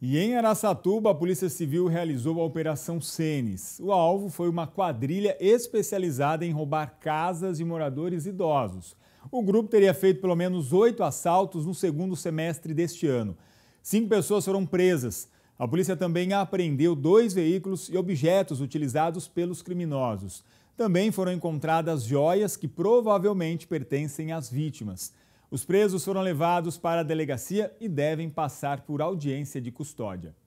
E em Araçatuba, a Polícia Civil realizou a Operação Senes. O alvo foi uma quadrilha especializada em roubar casas de moradores idosos. O grupo teria feito pelo menos oito assaltos no segundo semestre deste ano. Cinco pessoas foram presas. A polícia também apreendeu dois veículos e objetos utilizados pelos criminosos. Também foram encontradas joias que provavelmente pertencem às vítimas. Os presos foram levados para a delegacia e devem passar por audiência de custódia.